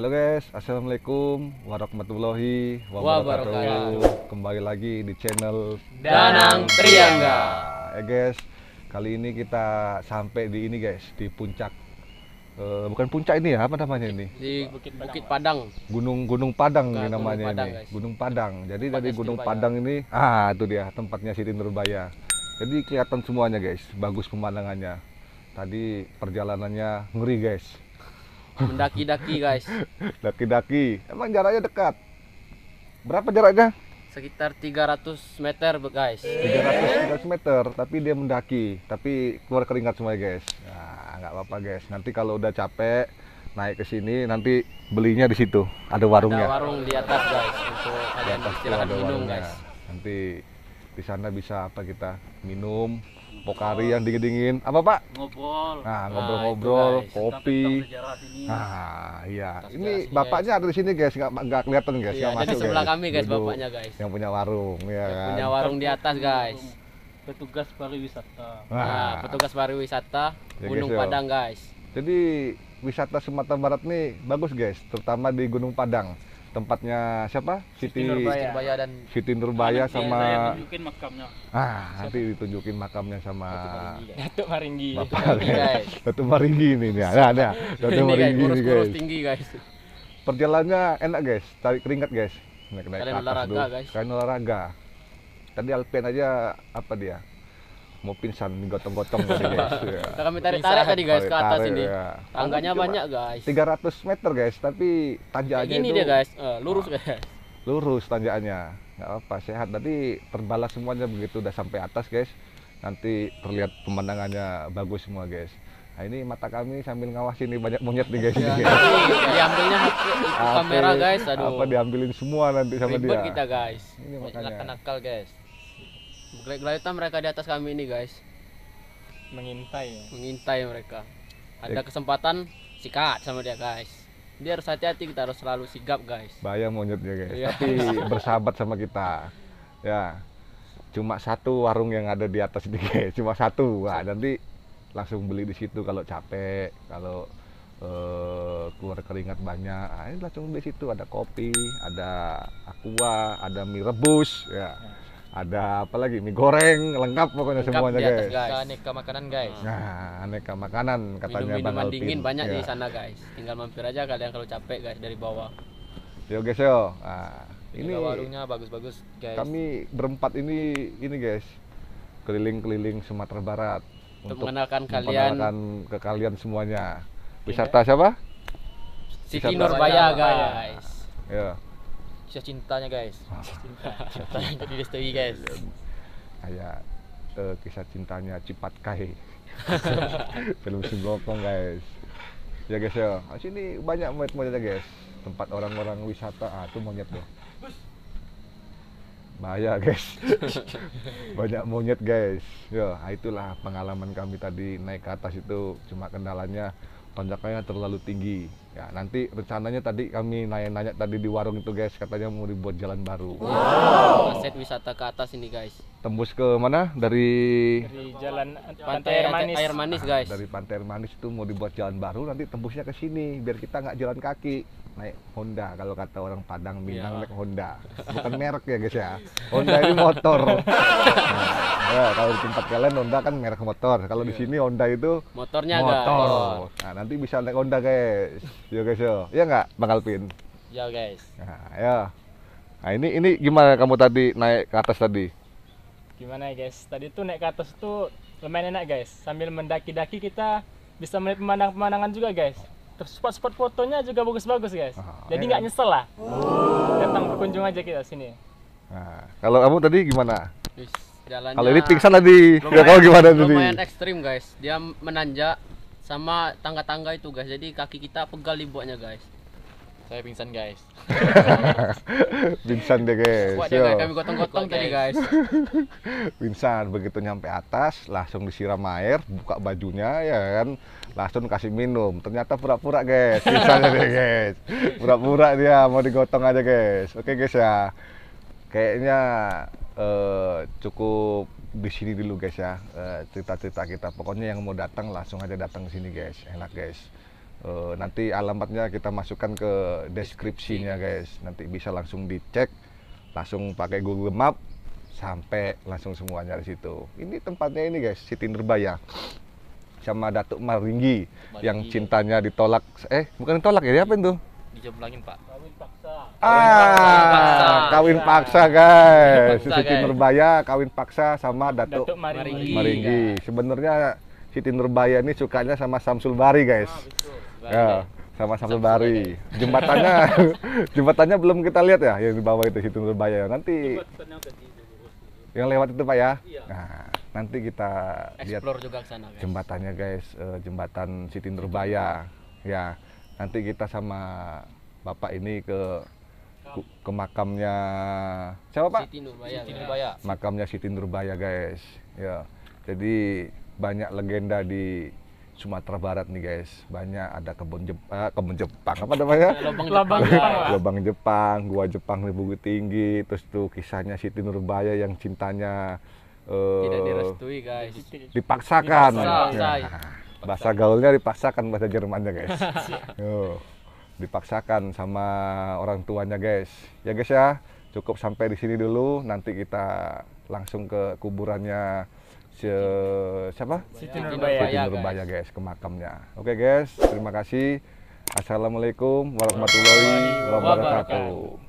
Halo guys, assalamualaikum warahmatullahi wabarakatuh. Kembali lagi di channel Danang Triangga. Ya guys, kali ini kita sampai di ini guys di puncak. Uh, bukan puncak ini ya, apa namanya ini? Di Bukit Padang. Bukit Padang. Gunung Gunung Padang nah, ini namanya Gunung Padang, ini. Guys. Gunung Padang. Jadi tempatnya dari Gunung Padang ini, ah itu dia tempatnya Siti Nurbaya. Jadi kelihatan semuanya guys, bagus pemandangannya. Tadi perjalanannya ngeri guys mendaki-daki guys daki-daki emang jaraknya dekat berapa jaraknya sekitar 300 meter guys 300, 300 meter tapi dia mendaki tapi keluar keringat semua guys nah nggak apa-apa guys nanti kalau udah capek naik ke sini nanti belinya di situ ada warungnya ada warung di atas guys untuk ada, ada minum guys nanti di sana bisa apa kita minum pokari yang dingin-dingin apa pak ngobrol nah, nah ngobrol-ngobrol nah, kopi nah iya ini bapaknya ada di sini guys nggak nggak kelihatan guys iya, masuk sebelah guys. kami guys Duduk bapaknya guys yang punya warung ya yang kan punya warung di atas guys petugas pariwisata nah, nah petugas pariwisata ya, Gunung guys, Padang guys jadi wisata Sumatera Barat nih bagus guys terutama di Gunung Padang tempatnya siapa? Siti Nurbaya dan Siti Nurbaya sama tunjukin makamnya. Ah, nanti ditunjukin makamnya sama Datuk Maringgi. Bapak, guys. Datuk Maringgi ini nih. Nah, nah, Datuk Maringgi ini guys. tinggi guys. Perjalanannya enak guys, tarik keringat guys. Naik naik Kalian olahraga guys. Kalian olahraga. Tadi Alpen aja apa dia? mau pingsan digotong-gotong tadi guys. Ya. Kita kami tarik-tarik tadi guys ke atas ini. Ya. Tangganya banyak guys. 300 meter guys, tapi tanjakannya itu ini dia guys, eh, lurus guys. Lurus tanjakannya. nggak apa, sehat. Tadi terbalas semuanya begitu udah sampai atas guys. Nanti terlihat pemandangannya bagus semua guys. Nah, ini mata kami sambil ngawasin ini banyak monyet nih guys. Ya, diambilnya kamera guys, aduh. Apa diambilin semua nanti sama Ribet dia. kita guys. Ini makanya. Nakal-nakal guys gelayutan mereka di atas kami ini guys. Mengintai ya? Mengintai mereka. Ada kesempatan sikat sama dia guys. Dia harus hati-hati kita harus selalu sigap guys. Bayang monyetnya guys. Ya. Tapi bersahabat sama kita. Ya. Cuma satu warung yang ada di atas ini guys. Cuma satu. Wah nanti langsung beli di situ kalau capek kalau Uh, keluar keringat banyak. Nah, ini langsung di situ ada kopi, ada aqua, ada mie rebus, ya. ya ada apa lagi mie goreng lengkap pokoknya lengkap semuanya atas, guys. guys. aneka makanan guys. Nah, aneka makanan katanya Minum minuman dingin dingin banyak ya. di sana guys. Tinggal mampir aja kalian kalau capek guys dari bawah. Yo guys yo. Nah, ini warungnya bagus-bagus guys. Kami berempat ini ini guys keliling-keliling Sumatera Barat untuk, untuk mengenalkan kalian ke kalian semuanya. Iya. Wisata siapa? Siti Nurbaya guys. Ya kisah cintanya guys kisah cinta cinta jadi Lestari guys kayak uh, kisah cintanya cepat Kai film Siblokong guys ya guys ya sini banyak monyet-monyetnya guys tempat orang-orang wisata ah tuh monyet tuh bahaya guys banyak monyet guys ya ah, itulah pengalaman kami tadi naik ke atas itu cuma kendalanya tanjakannya terlalu tinggi Ya, nanti rencananya tadi kami nanya-nanya tadi di warung itu guys, katanya mau dibuat jalan baru. Wow. Aset wisata ke atas ini guys. Tembus ke mana? Dari, dari jalan pantai, air manis. Air manis guys. Nah, dari pantai air manis itu mau dibuat jalan baru, nanti tembusnya ke sini biar kita nggak jalan kaki naik Honda kalau kata orang Padang Minang yeah. naik Honda bukan merek ya guys ya Honda ini motor nah, ya, kalau di tempat kalian Honda kan merek motor kalau yeah. di iya. sini Honda itu motornya motor guys. nah nanti bisa naik Honda guys Yo guys yo, ya nggak Bang Alvin? Yo guys. Nah, ya. Nah ini ini gimana kamu tadi naik ke atas tadi? Gimana ya guys? Tadi tuh naik ke atas tuh lumayan enak guys. Sambil mendaki-daki kita bisa melihat pemandangan-pemandangan juga guys. Terus spot-spot fotonya juga bagus-bagus guys. Oh, Jadi iya. nggak nyesel lah. Oh. Datang berkunjung aja kita sini. Nah, kalau kamu tadi gimana? Kalau ini pingsan tadi. ya kalau gimana lumayan tadi? Lumayan ekstrim guys. Dia menanjak sama tangga-tangga itu guys jadi kaki kita pegal dibuatnya guys saya pingsan guys pingsan deh guys Kuat dia, kami gotong-gotong tadi guys pingsan begitu nyampe atas langsung disiram air buka bajunya ya kan langsung kasih minum ternyata pura-pura guys pingsan deh guys pura-pura dia mau digotong aja guys oke guys ya kayaknya Eh, cukup di sini dulu guys ya eh, cerita-cerita uh, kita pokoknya yang mau datang langsung aja datang ke sini guys enak guys uh, nanti alamatnya kita masukkan ke deskripsinya guys nanti bisa langsung dicek langsung pakai Google Map sampai langsung semuanya di situ ini tempatnya ini guys Siti Nurbaya sama Datuk Maringgi, Maringgi yang cintanya ditolak eh bukan ditolak ya apa itu dijemblangin pak kawin paksa ah kawin paksa guys Siti Nurbaya kawin paksa sama Datuk, Maringgi, sebenarnya Siti Nurbaya ini sukanya sama Samsul Bari guys ah, ya sama Samsul Bari jembatannya jembatannya belum kita lihat ya yang di bawah itu Siti Nurbaya nanti yang lewat itu pak ya iya. nah nanti kita lihat jembatannya guys eh, jembatan Siti Nurbaya ya nanti kita sama bapak ini ke ke makamnya siapa pak? Siti Nurbaya. Siti Nurbaya. Makamnya Siti Nurbaya guys. Ya. Jadi banyak legenda di Sumatera Barat nih guys. Banyak ada kebun Jepang, eh, kebun Jepang apa namanya? lubang Jepang. Jepang, Jepang gua Jepang di Bukit Tinggi. Terus tuh kisahnya Siti Nurbaya yang cintanya uh, tidak direstui guys. Dipaksakan. Dipaksa, ya bahasa gaulnya dipaksakan bahasa Jermannya guys Yuh, dipaksakan sama orang tuanya guys ya guys ya cukup sampai di sini dulu nanti kita langsung ke kuburannya se siapa Siti Nurbaya, ya, guys. guys ke makamnya oke guys terima kasih Assalamualaikum warahmatullahi wabarakatuh